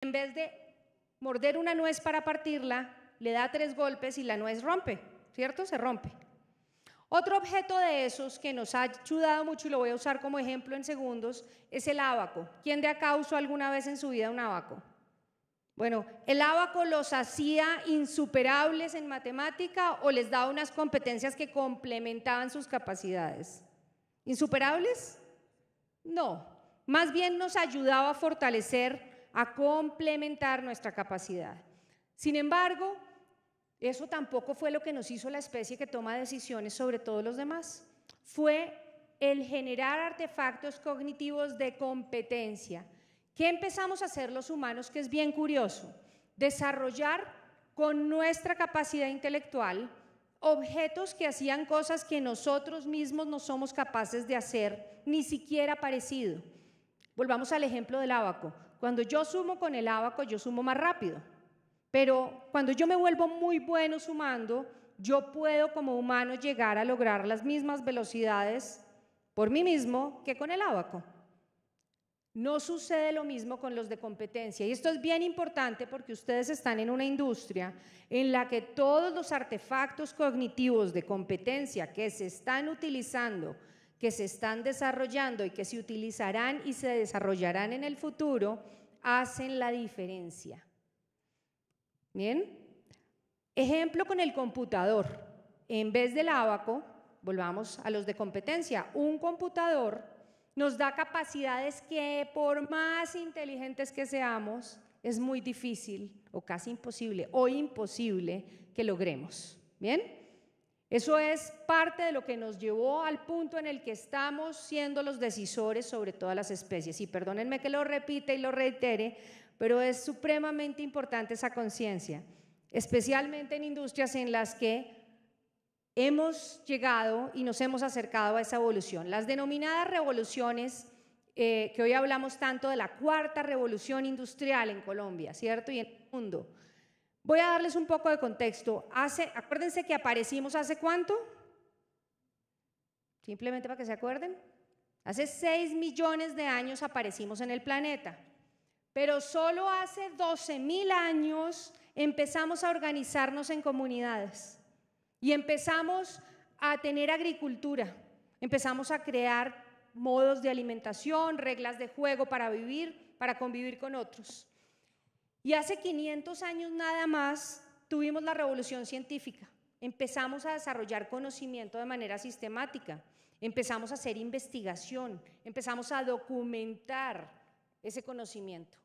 en vez de morder una nuez para partirla, le da tres golpes y la nuez rompe, ¿cierto? Se rompe. Otro objeto de esos que nos ha ayudado mucho y lo voy a usar como ejemplo en segundos es el abaco. ¿Quién de acá usó alguna vez en su vida un abaco? Bueno, ¿el abaco los hacía insuperables en matemática o les daba unas competencias que complementaban sus capacidades? ¿Insuperables? No, más bien nos ayudaba a fortalecer a complementar nuestra capacidad. Sin embargo, eso tampoco fue lo que nos hizo la especie que toma decisiones sobre todos los demás. Fue el generar artefactos cognitivos de competencia. ¿Qué empezamos a hacer los humanos? Que es bien curioso. Desarrollar con nuestra capacidad intelectual objetos que hacían cosas que nosotros mismos no somos capaces de hacer, ni siquiera parecido. Volvamos al ejemplo del abaco. Cuando yo sumo con el abaco, yo sumo más rápido. Pero cuando yo me vuelvo muy bueno sumando, yo puedo como humano llegar a lograr las mismas velocidades por mí mismo que con el abaco. No sucede lo mismo con los de competencia. Y esto es bien importante porque ustedes están en una industria en la que todos los artefactos cognitivos de competencia que se están utilizando que se están desarrollando y que se utilizarán y se desarrollarán en el futuro, hacen la diferencia. ¿Bien? Ejemplo con el computador. En vez del abaco, volvamos a los de competencia, un computador nos da capacidades que por más inteligentes que seamos, es muy difícil o casi imposible o imposible que logremos. ¿Bien? Eso es parte de lo que nos llevó al punto en el que estamos siendo los decisores sobre todas las especies. Y perdónenme que lo repita y lo reitere, pero es supremamente importante esa conciencia, especialmente en industrias en las que hemos llegado y nos hemos acercado a esa evolución. Las denominadas revoluciones, eh, que hoy hablamos tanto de la cuarta revolución industrial en Colombia, ¿cierto? Y en el mundo Voy a darles un poco de contexto. acuérdense que aparecimos hace cuánto? Simplemente para que se acuerden. Hace 6 millones de años aparecimos en el planeta, pero solo hace 12 mil años empezamos a organizarnos en comunidades y empezamos a tener agricultura, empezamos a crear modos de alimentación, reglas de juego para vivir, para convivir con otros. Y hace 500 años nada más tuvimos la revolución científica. Empezamos a desarrollar conocimiento de manera sistemática, empezamos a hacer investigación, empezamos a documentar ese conocimiento.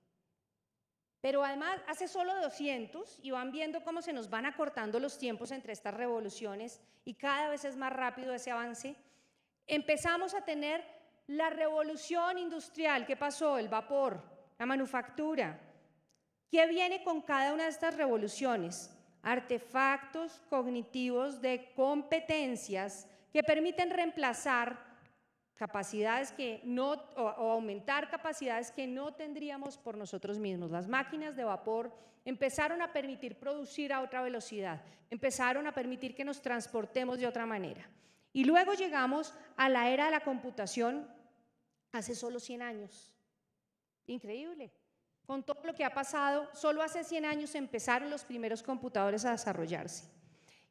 Pero además, hace solo 200 y van viendo cómo se nos van acortando los tiempos entre estas revoluciones y cada vez es más rápido ese avance, empezamos a tener la revolución industrial. ¿Qué pasó? El vapor, la manufactura, ¿Qué viene con cada una de estas revoluciones? Artefactos cognitivos de competencias que permiten reemplazar capacidades que no, o, aumentar capacidades que no tendríamos por nosotros mismos. Las máquinas de vapor empezaron a permitir producir a otra velocidad, empezaron a permitir que nos transportemos de otra manera. Y luego llegamos a la era de la computación hace solo 100 años. Increíble con todo lo que ha pasado, solo hace 100 años empezaron los primeros computadores a desarrollarse.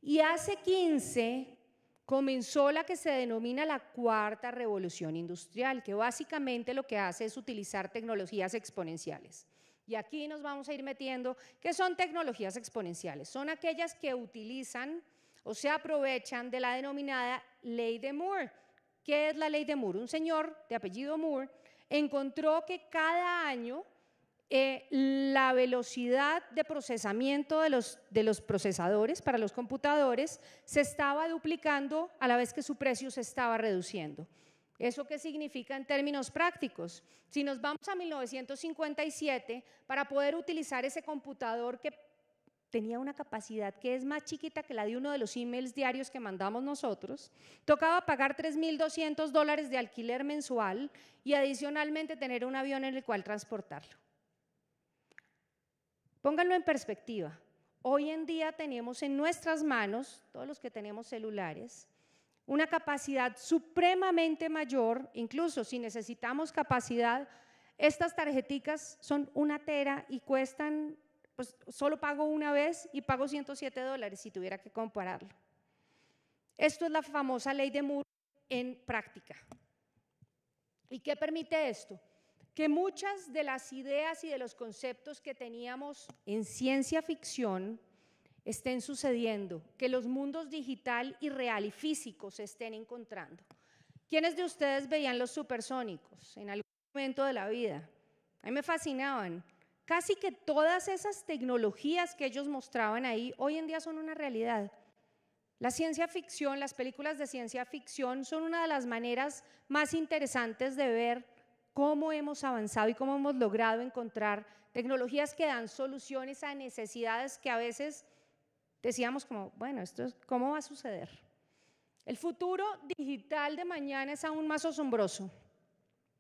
Y hace 15 comenzó la que se denomina la cuarta revolución industrial, que básicamente lo que hace es utilizar tecnologías exponenciales. Y aquí nos vamos a ir metiendo, ¿qué son tecnologías exponenciales? Son aquellas que utilizan o se aprovechan de la denominada ley de Moore. ¿Qué es la ley de Moore? Un señor de apellido Moore encontró que cada año eh, la velocidad de procesamiento de los, de los procesadores para los computadores se estaba duplicando a la vez que su precio se estaba reduciendo. ¿Eso qué significa en términos prácticos? Si nos vamos a 1957, para poder utilizar ese computador que tenía una capacidad que es más chiquita que la de uno de los emails diarios que mandamos nosotros, tocaba pagar 3.200 dólares de alquiler mensual y adicionalmente tener un avión en el cual transportarlo. Pónganlo en perspectiva. Hoy en día tenemos en nuestras manos, todos los que tenemos celulares, una capacidad supremamente mayor, incluso si necesitamos capacidad, estas tarjeticas son una tera y cuestan, pues solo pago una vez y pago 107 dólares si tuviera que compararlo. Esto es la famosa ley de Moore en práctica. ¿Y qué permite esto? que muchas de las ideas y de los conceptos que teníamos en ciencia ficción estén sucediendo, que los mundos digital y real y físico se estén encontrando. ¿Quiénes de ustedes veían los supersónicos en algún momento de la vida? A mí me fascinaban. Casi que todas esas tecnologías que ellos mostraban ahí hoy en día son una realidad. La ciencia ficción, las películas de ciencia ficción son una de las maneras más interesantes de ver cómo hemos avanzado y cómo hemos logrado encontrar tecnologías que dan soluciones a necesidades que a veces decíamos como, bueno, esto es, ¿cómo va a suceder? El futuro digital de mañana es aún más asombroso.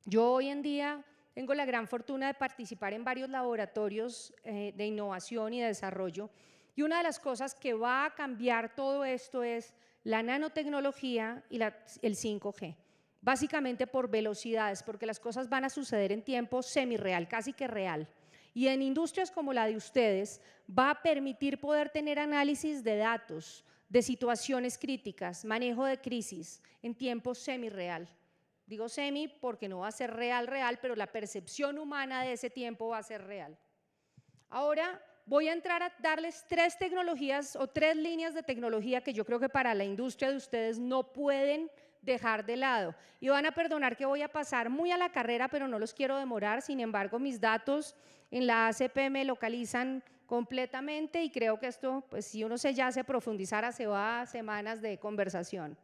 Yo hoy en día tengo la gran fortuna de participar en varios laboratorios eh, de innovación y de desarrollo y una de las cosas que va a cambiar todo esto es la nanotecnología y el 5G básicamente por velocidades, porque las cosas van a suceder en tiempo semi-real, casi que real. Y en industrias como la de ustedes va a permitir poder tener análisis de datos, de situaciones críticas, manejo de crisis en tiempo semi-real. Digo semi porque no va a ser real, real, pero la percepción humana de ese tiempo va a ser real. Ahora voy a entrar a darles tres tecnologías o tres líneas de tecnología que yo creo que para la industria de ustedes no pueden dejar de lado. Y van a perdonar que voy a pasar muy a la carrera, pero no los quiero demorar. Sin embargo, mis datos en la ACP me localizan completamente y creo que esto, pues si uno se ya se profundizara, se va a semanas de conversación.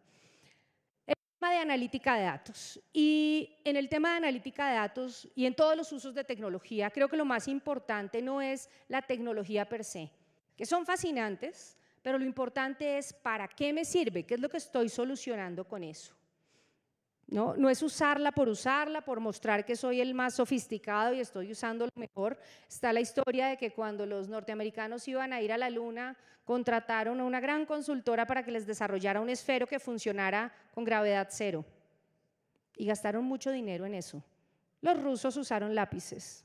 El tema de analítica de datos. Y en el tema de analítica de datos y en todos los usos de tecnología, creo que lo más importante no es la tecnología per se, que son fascinantes, pero lo importante es para qué me sirve, qué es lo que estoy solucionando con eso. No, no es usarla por usarla, por mostrar que soy el más sofisticado y estoy usando lo mejor. Está la historia de que cuando los norteamericanos iban a ir a la luna, contrataron a una gran consultora para que les desarrollara un esfero que funcionara con gravedad cero. Y gastaron mucho dinero en eso. Los rusos usaron lápices.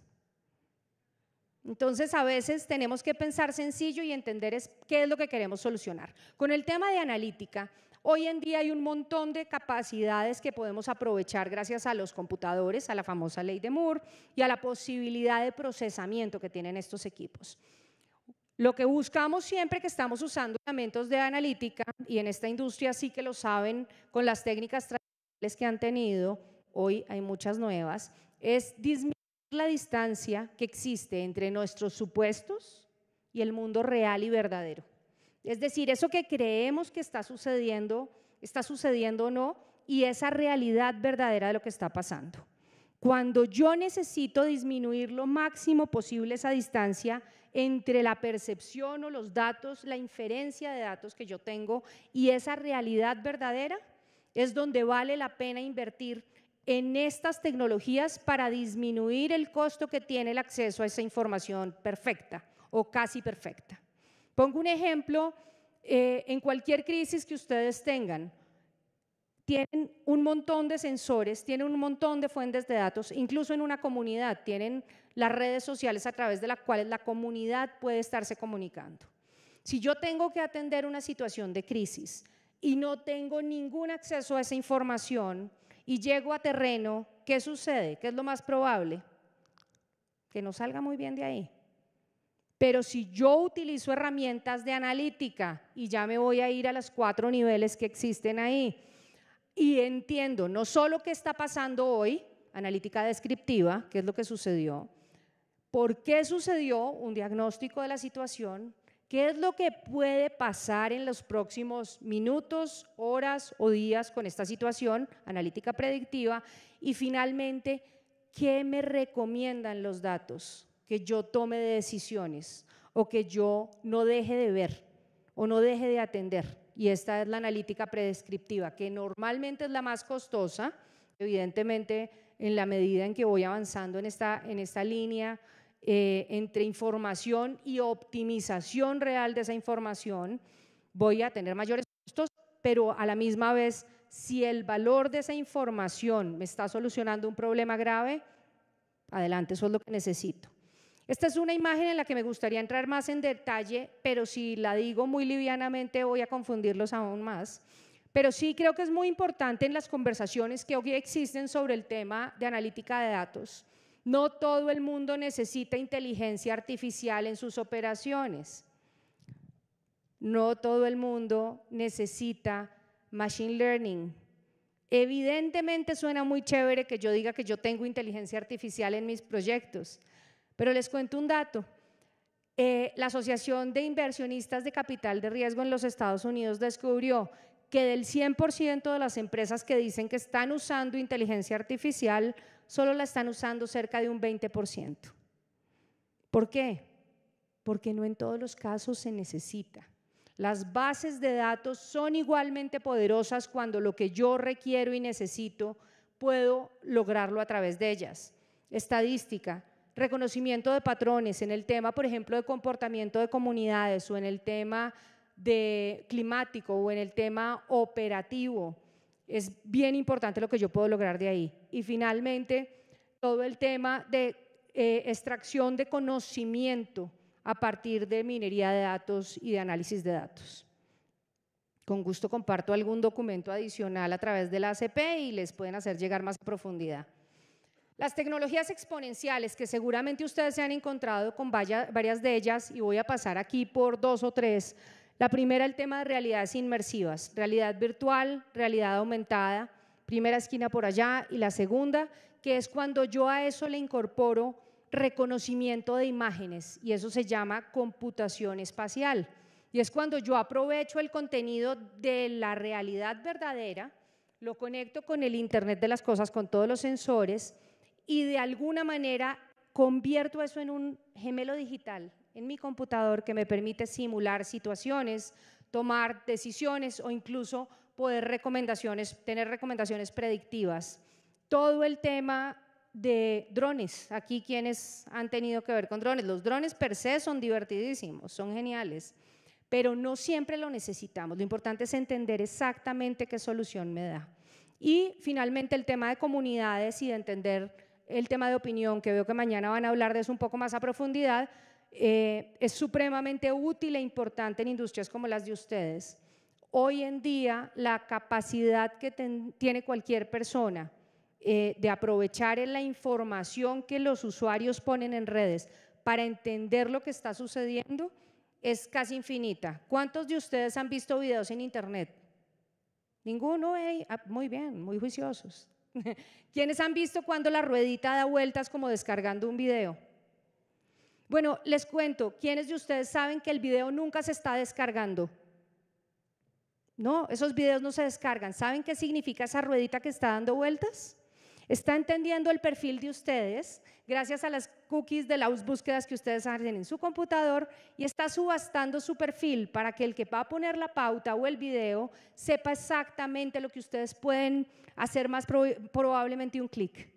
Entonces a veces tenemos que pensar sencillo y entender es, qué es lo que queremos solucionar. Con el tema de analítica, hoy en día hay un montón de capacidades que podemos aprovechar gracias a los computadores, a la famosa ley de Moore y a la posibilidad de procesamiento que tienen estos equipos. Lo que buscamos siempre que estamos usando elementos de analítica, y en esta industria sí que lo saben con las técnicas tradicionales que han tenido, hoy hay muchas nuevas, es disminuir la distancia que existe entre nuestros supuestos y el mundo real y verdadero. Es decir, eso que creemos que está sucediendo, está sucediendo o no, y esa realidad verdadera de lo que está pasando. Cuando yo necesito disminuir lo máximo posible esa distancia entre la percepción o los datos, la inferencia de datos que yo tengo y esa realidad verdadera, es donde vale la pena invertir en estas tecnologías para disminuir el costo que tiene el acceso a esa información perfecta o casi perfecta. Pongo un ejemplo, eh, en cualquier crisis que ustedes tengan, tienen un montón de sensores, tienen un montón de fuentes de datos, incluso en una comunidad, tienen las redes sociales a través de las cuales la comunidad puede estarse comunicando. Si yo tengo que atender una situación de crisis y no tengo ningún acceso a esa información, y llego a terreno, ¿qué sucede? ¿Qué es lo más probable? Que no salga muy bien de ahí. Pero si yo utilizo herramientas de analítica y ya me voy a ir a los cuatro niveles que existen ahí y entiendo no solo qué está pasando hoy, analítica descriptiva, qué es lo que sucedió, por qué sucedió un diagnóstico de la situación, ¿Qué es lo que puede pasar en los próximos minutos, horas o días con esta situación analítica predictiva? Y finalmente, ¿qué me recomiendan los datos? Que yo tome de decisiones o que yo no deje de ver o no deje de atender. Y esta es la analítica predescriptiva, que normalmente es la más costosa, evidentemente en la medida en que voy avanzando en esta, en esta línea eh, entre información y optimización real de esa información, voy a tener mayores costos, pero a la misma vez, si el valor de esa información me está solucionando un problema grave, adelante, eso es lo que necesito. Esta es una imagen en la que me gustaría entrar más en detalle, pero si la digo muy livianamente voy a confundirlos aún más. Pero sí creo que es muy importante en las conversaciones que hoy existen sobre el tema de analítica de datos no todo el mundo necesita inteligencia artificial en sus operaciones. No todo el mundo necesita machine learning. Evidentemente suena muy chévere que yo diga que yo tengo inteligencia artificial en mis proyectos, pero les cuento un dato. Eh, la Asociación de Inversionistas de Capital de Riesgo en los Estados Unidos descubrió que del 100% de las empresas que dicen que están usando inteligencia artificial, solo la están usando cerca de un 20%. ¿Por qué? Porque no en todos los casos se necesita. Las bases de datos son igualmente poderosas cuando lo que yo requiero y necesito puedo lograrlo a través de ellas. Estadística, reconocimiento de patrones en el tema, por ejemplo, de comportamiento de comunidades o en el tema de climático o en el tema operativo. Es bien importante lo que yo puedo lograr de ahí. Y finalmente, todo el tema de eh, extracción de conocimiento a partir de minería de datos y de análisis de datos. Con gusto comparto algún documento adicional a través de la ACP y les pueden hacer llegar más profundidad. Las tecnologías exponenciales, que seguramente ustedes se han encontrado con varias de ellas, y voy a pasar aquí por dos o tres, la primera, el tema de realidades inmersivas, realidad virtual, realidad aumentada, primera esquina por allá, y la segunda, que es cuando yo a eso le incorporo reconocimiento de imágenes, y eso se llama computación espacial. Y es cuando yo aprovecho el contenido de la realidad verdadera, lo conecto con el Internet de las Cosas, con todos los sensores, y de alguna manera convierto eso en un gemelo digital, en mi computador que me permite simular situaciones, tomar decisiones o incluso poder recomendaciones, tener recomendaciones predictivas. Todo el tema de drones, aquí quienes han tenido que ver con drones, los drones per se son divertidísimos, son geniales, pero no siempre lo necesitamos. Lo importante es entender exactamente qué solución me da. Y finalmente el tema de comunidades y de entender el tema de opinión, que veo que mañana van a hablar de eso un poco más a profundidad, eh, es supremamente útil e importante en industrias como las de ustedes. Hoy en día, la capacidad que tiene cualquier persona eh, de aprovechar la información que los usuarios ponen en redes para entender lo que está sucediendo es casi infinita. ¿Cuántos de ustedes han visto videos en Internet? Ninguno, ah, muy bien, muy juiciosos. ¿Quiénes han visto cuando la ruedita da vueltas como descargando un video? Bueno, les cuento, ¿quiénes de ustedes saben que el video nunca se está descargando? No, esos videos no se descargan. ¿Saben qué significa esa ruedita que está dando vueltas? Está entendiendo el perfil de ustedes gracias a las cookies de las búsquedas que ustedes hacen en su computador y está subastando su perfil para que el que va a poner la pauta o el video sepa exactamente lo que ustedes pueden hacer más probablemente un clic.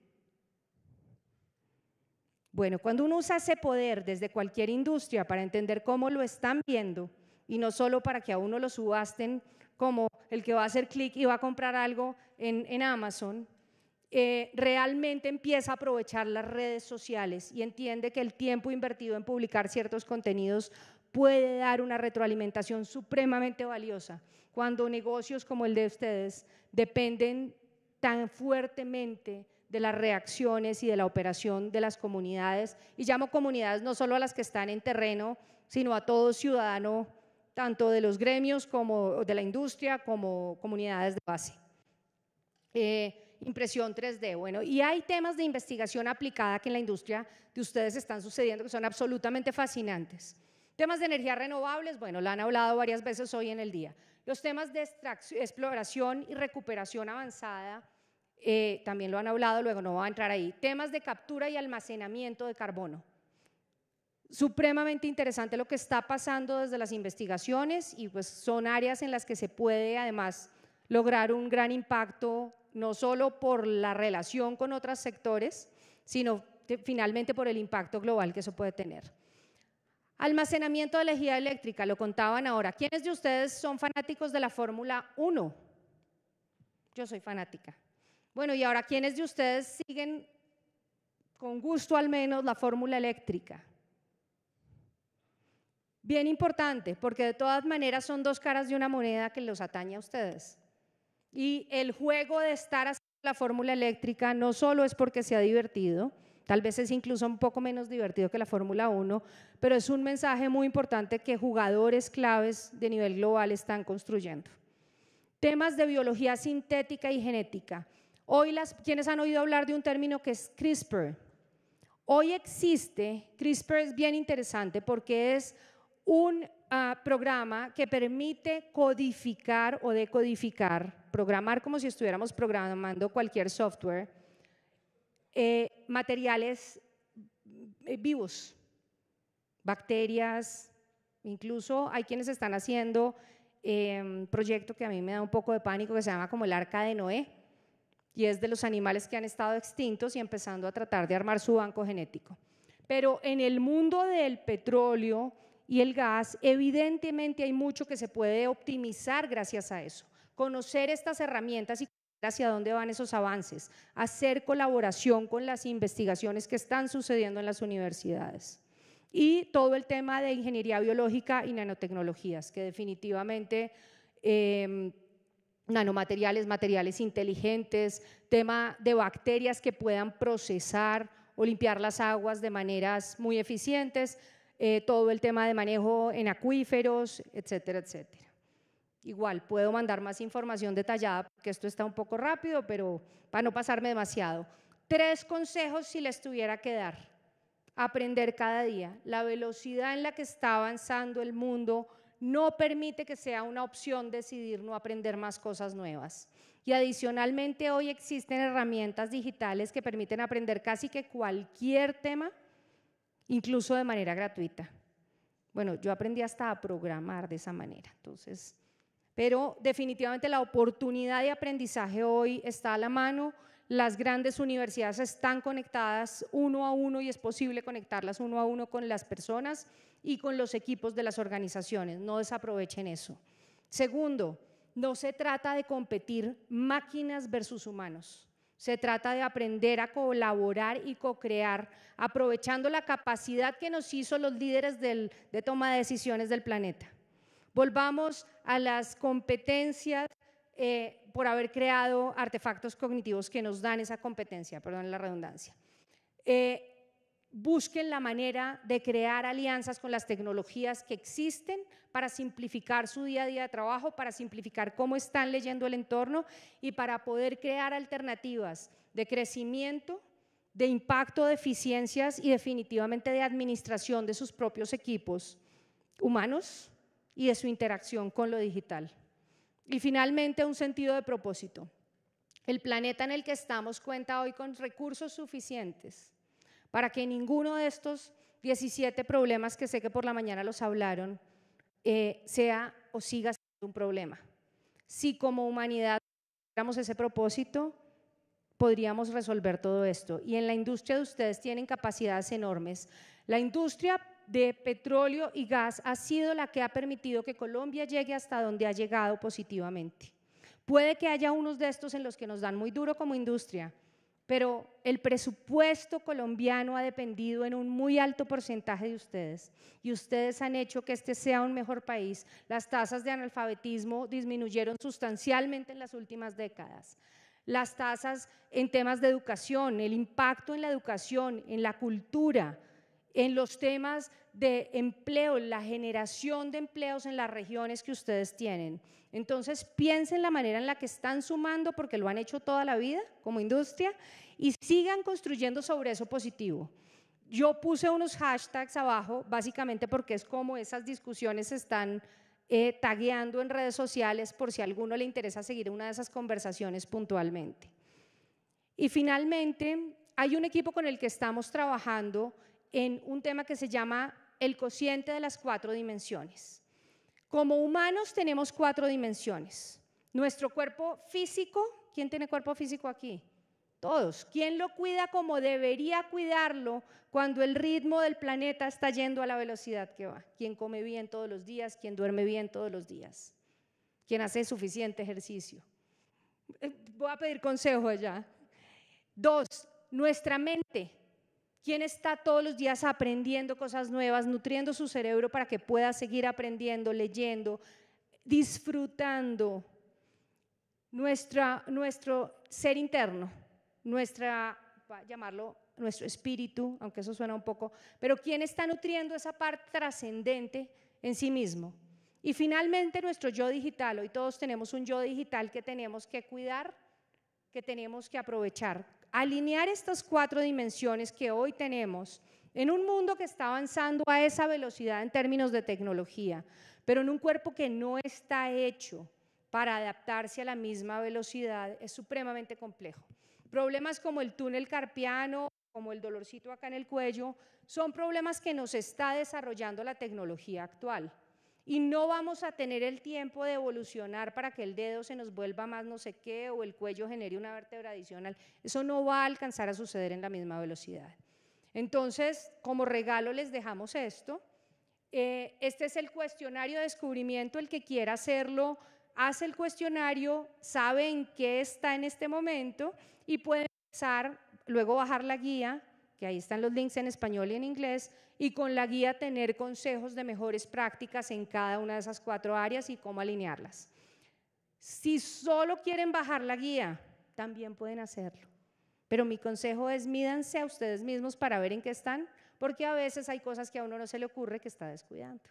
Bueno, cuando uno usa ese poder desde cualquier industria para entender cómo lo están viendo y no solo para que a uno lo subasten como el que va a hacer clic y va a comprar algo en, Amazon, eh, realmente empieza a aprovechar las redes sociales y entiende que el tiempo invertido en publicar ciertos contenidos puede dar una retroalimentación supremamente valiosa cuando negocios como el de ustedes dependen tan fuertemente de las reacciones y de la operación de las comunidades. Y llamo comunidades no solo a las que están en terreno, sino a todo ciudadano, tanto de los gremios como de la industria, como comunidades de base. Eh, impresión 3D, bueno, y hay temas de investigación aplicada que en la industria de ustedes están sucediendo que son absolutamente fascinantes. Temas de energías renovables, bueno, lo han hablado varias veces hoy en el día. Los temas de exploración y recuperación avanzada, eh, también lo han hablado, luego no va a entrar ahí. Temas de captura y almacenamiento de carbono. Supremamente interesante lo que está pasando desde las investigaciones y pues son áreas en las que se puede además lograr un gran impacto, no solo por la relación con otros sectores, sino finalmente por el impacto global que eso puede tener. Almacenamiento de energía eléctrica, lo contaban ahora. ¿Quiénes de ustedes son fanáticos de la Fórmula 1? Yo soy fanática. Bueno, y ahora, ¿quiénes de ustedes siguen con gusto al menos la fórmula eléctrica? Bien importante, porque de todas maneras son dos caras de una moneda que los atañe a ustedes. Y el juego de estar haciendo la fórmula eléctrica no solo es porque se ha divertido, tal vez es incluso un poco menos divertido que la Fórmula 1, pero es un mensaje muy importante que jugadores claves de nivel global están construyendo. Temas de biología sintética y genética. Hoy, las, quienes han oído hablar de un término que es CRISPR? Hoy existe, CRISPR es bien interesante porque es un ah, programa que permite codificar o decodificar, programar como si estuviéramos programando cualquier software, eh, materiales eh, vivos, bacterias, incluso hay quienes están haciendo un em, proyecto que a mí me da un poco de pánico que se llama como el arca de Noé y es de los animales que han estado extintos y empezando a tratar de armar su banco genético. Pero en el mundo del petróleo y el gas, evidentemente hay mucho que se puede optimizar gracias a eso. Conocer estas herramientas y hacia dónde van esos avances, hacer colaboración con las investigaciones que están sucediendo en las universidades. Y todo el tema de ingeniería biológica y nanotecnologías, que definitivamente... Em, nanomateriales, materiales inteligentes, tema de bacterias que puedan procesar o limpiar las aguas de maneras muy eficientes, eh, todo el tema de manejo en acuíferos, etcétera, etcétera. Igual, puedo mandar más información detallada, porque esto está un poco rápido, pero para no pasarme demasiado. Tres consejos si les tuviera que dar. Aprender cada día. La velocidad en la que está avanzando el mundo no permite que sea una opción decidir no aprender más cosas nuevas. Y adicionalmente hoy existen herramientas digitales que permiten aprender casi que cualquier tema, incluso de manera gratuita. Bueno, yo aprendí hasta a programar de esa manera, entonces, pero definitivamente la oportunidad de aprendizaje hoy está a la mano, las grandes universidades están conectadas uno a uno y es posible conectarlas uno a uno con las personas y con los equipos de las organizaciones. No desaprovechen eso. Segundo, no se trata de competir máquinas versus humanos. Se trata de aprender a colaborar y co-crear, aprovechando la capacidad que nos hizo los líderes de toma de decisiones del planeta. Volvamos a las competencias eh, por haber creado artefactos cognitivos que nos dan esa competencia, perdón la redundancia. Eh, busquen la manera de crear alianzas con las tecnologías que existen para simplificar su día a día de trabajo, para simplificar cómo están leyendo el entorno y para poder crear alternativas de crecimiento, de impacto, de eficiencias y definitivamente de administración de sus propios equipos humanos y de su interacción con lo digital. Y finalmente, un sentido de propósito. El planeta en el que estamos cuenta hoy con recursos suficientes para que ninguno de estos 17 problemas que sé que por la mañana los hablaron eh, sea o siga siendo un problema. Si como humanidad tuviéramos ese propósito, podríamos resolver todo esto. Y en la industria de ustedes tienen capacidades enormes. La industria de petróleo y gas ha sido la que ha permitido que Colombia llegue hasta donde ha llegado positivamente. Puede que haya unos de estos en los que nos dan muy duro como industria, pero el presupuesto colombiano ha dependido en un muy alto porcentaje de ustedes y ustedes han hecho que este sea un mejor país. Las tasas de analfabetismo disminuyeron sustancialmente en las últimas décadas las tasas en temas de educación, el impacto en la educación, en la cultura, en los temas de empleo, la generación de empleos en las regiones que ustedes tienen. Entonces, piensen la manera en la que están sumando, porque lo han hecho toda la vida como industria, y sigan construyendo sobre eso positivo. Yo puse unos hashtags abajo, básicamente porque es como esas discusiones están eh, tagueando en redes sociales por si a alguno le interesa seguir una de esas conversaciones puntualmente. Y finalmente, hay un equipo con el que estamos trabajando en un tema que se llama el cociente de las cuatro dimensiones. Como humanos tenemos cuatro dimensiones. Nuestro cuerpo físico, ¿quién tiene cuerpo físico aquí? Todos. ¿Quién lo cuida como debería cuidarlo cuando el ritmo del planeta está yendo a la velocidad que va? ¿Quién come bien todos los días? ¿Quién duerme bien todos los días? ¿Quién hace suficiente ejercicio? Eh, voy a pedir consejo allá. Dos, nuestra mente. ¿Quién está todos los días aprendiendo cosas nuevas, nutriendo su cerebro para que pueda seguir aprendiendo, leyendo, disfrutando nuestra, nuestro ser interno, nuestra, llamarlo, nuestro espíritu, aunque eso suena un poco, pero ¿quién está nutriendo esa parte trascendente en sí mismo? Y finalmente nuestro yo digital, hoy todos tenemos un yo digital que tenemos que cuidar, que tenemos que aprovechar, alinear estas cuatro dimensiones que hoy tenemos en un mundo que está avanzando a esa velocidad en términos de tecnología, pero en un cuerpo que no está hecho para adaptarse a la misma velocidad, es supremamente complejo. Problemas como el túnel carpiano, como el dolorcito acá en el cuello, son problemas que nos está desarrollando la tecnología actual y no vamos a tener el tiempo de evolucionar para que el dedo se nos vuelva más no sé qué o el cuello genere una vértebra adicional. Eso no va a alcanzar a suceder en la misma velocidad. Entonces, como regalo les dejamos esto. Eh, este es el cuestionario de descubrimiento, el que quiera hacerlo, hace el cuestionario, sabe en qué está en este momento y puede empezar, luego bajar la guía, que ahí están los links en español y en inglés, y con la guía tener consejos de mejores prácticas en cada una de esas cuatro áreas y cómo alinearlas. Si solo quieren bajar la guía, también pueden hacerlo. Pero mi consejo es mídanse a ustedes mismos para ver en qué están, porque a veces hay cosas que a uno no se le ocurre que está descuidando.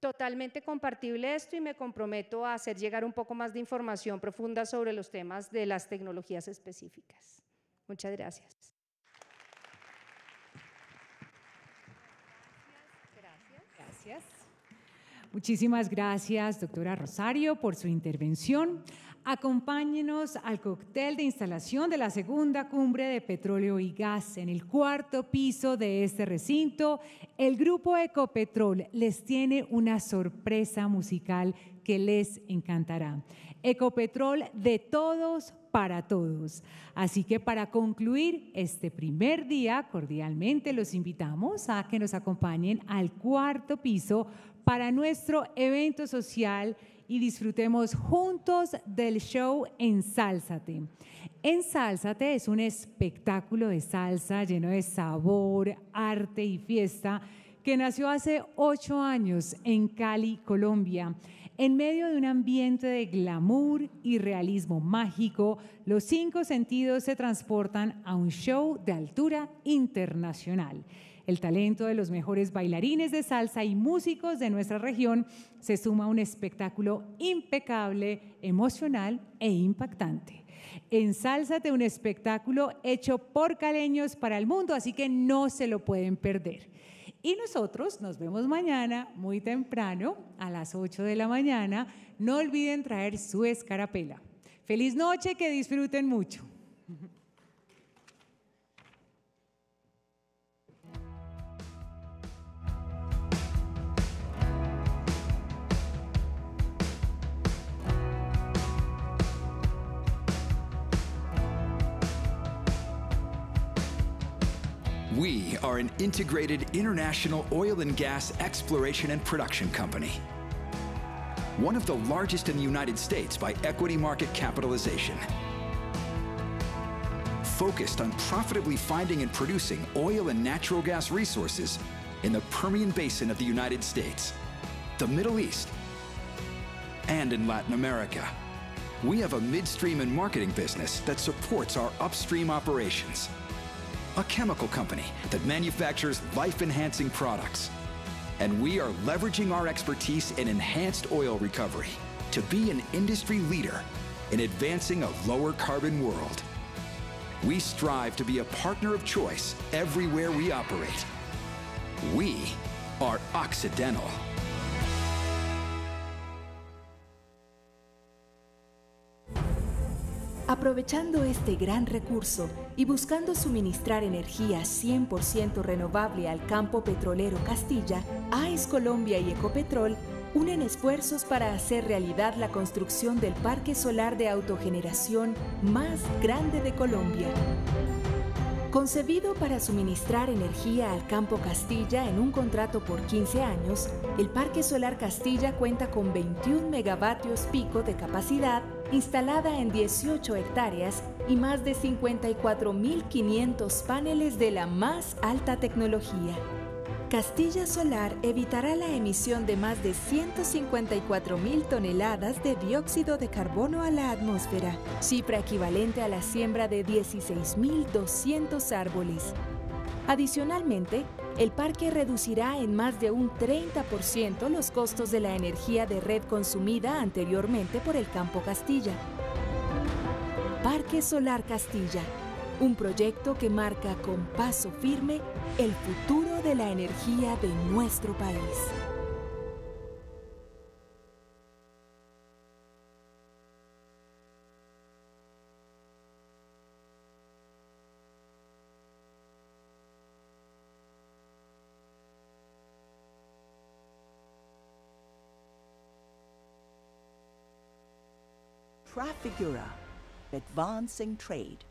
Totalmente compartible esto y me comprometo a hacer llegar un poco más de información profunda sobre los temas de las tecnologías específicas. Muchas gracias. Muchísimas gracias, doctora Rosario, por su intervención. Acompáñenos al cóctel de instalación de la segunda cumbre de petróleo y gas en el cuarto piso de este recinto. El grupo Ecopetrol les tiene una sorpresa musical que les encantará. Ecopetrol de todos para todos. Así que para concluir este primer día, cordialmente los invitamos a que nos acompañen al cuarto piso para nuestro evento social y disfrutemos juntos del show Ensálzate. Ensálzate es un espectáculo de salsa lleno de sabor, arte y fiesta que nació hace ocho años en Cali, Colombia. En medio de un ambiente de glamour y realismo mágico, los cinco sentidos se transportan a un show de altura internacional. El talento de los mejores bailarines de salsa y músicos de nuestra región se suma a un espectáculo impecable, emocional e impactante. Ensálzate un espectáculo hecho por caleños para el mundo, así que no se lo pueden perder. Y nosotros nos vemos mañana muy temprano, a las 8 de la mañana. No olviden traer su escarapela. Feliz noche, que disfruten mucho. We are an integrated international oil and gas exploration and production company, one of the largest in the United States by equity market capitalization, focused on profitably finding and producing oil and natural gas resources in the Permian Basin of the United States, the Middle East, and in Latin America. We have a midstream and marketing business that supports our upstream operations a chemical company that manufactures life enhancing products. And we are leveraging our expertise in enhanced oil recovery to be an industry leader in advancing a lower carbon world. We strive to be a partner of choice everywhere we operate. We are Occidental. Aprovechando este gran recurso y buscando suministrar energía 100% renovable al campo petrolero Castilla, AES Colombia y Ecopetrol unen esfuerzos para hacer realidad la construcción del parque solar de autogeneración más grande de Colombia. Concebido para suministrar energía al campo Castilla en un contrato por 15 años, el Parque Solar Castilla cuenta con 21 megavatios pico de capacidad instalada en 18 hectáreas y más de 54.500 paneles de la más alta tecnología. Castilla Solar evitará la emisión de más de 154.000 toneladas de dióxido de carbono a la atmósfera, cifra equivalente a la siembra de 16.200 árboles. Adicionalmente, el parque reducirá en más de un 30% los costos de la energía de red consumida anteriormente por el campo Castilla. Parque Solar Castilla un proyecto que marca con paso firme el futuro de la energía de nuestro país. advancing trade.